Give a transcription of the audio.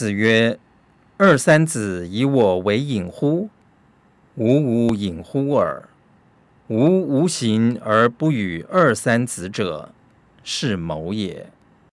子曰：“二三子以我为隐乎？吾无隐乎耳。吾无形而不与二三子者，是谋也。”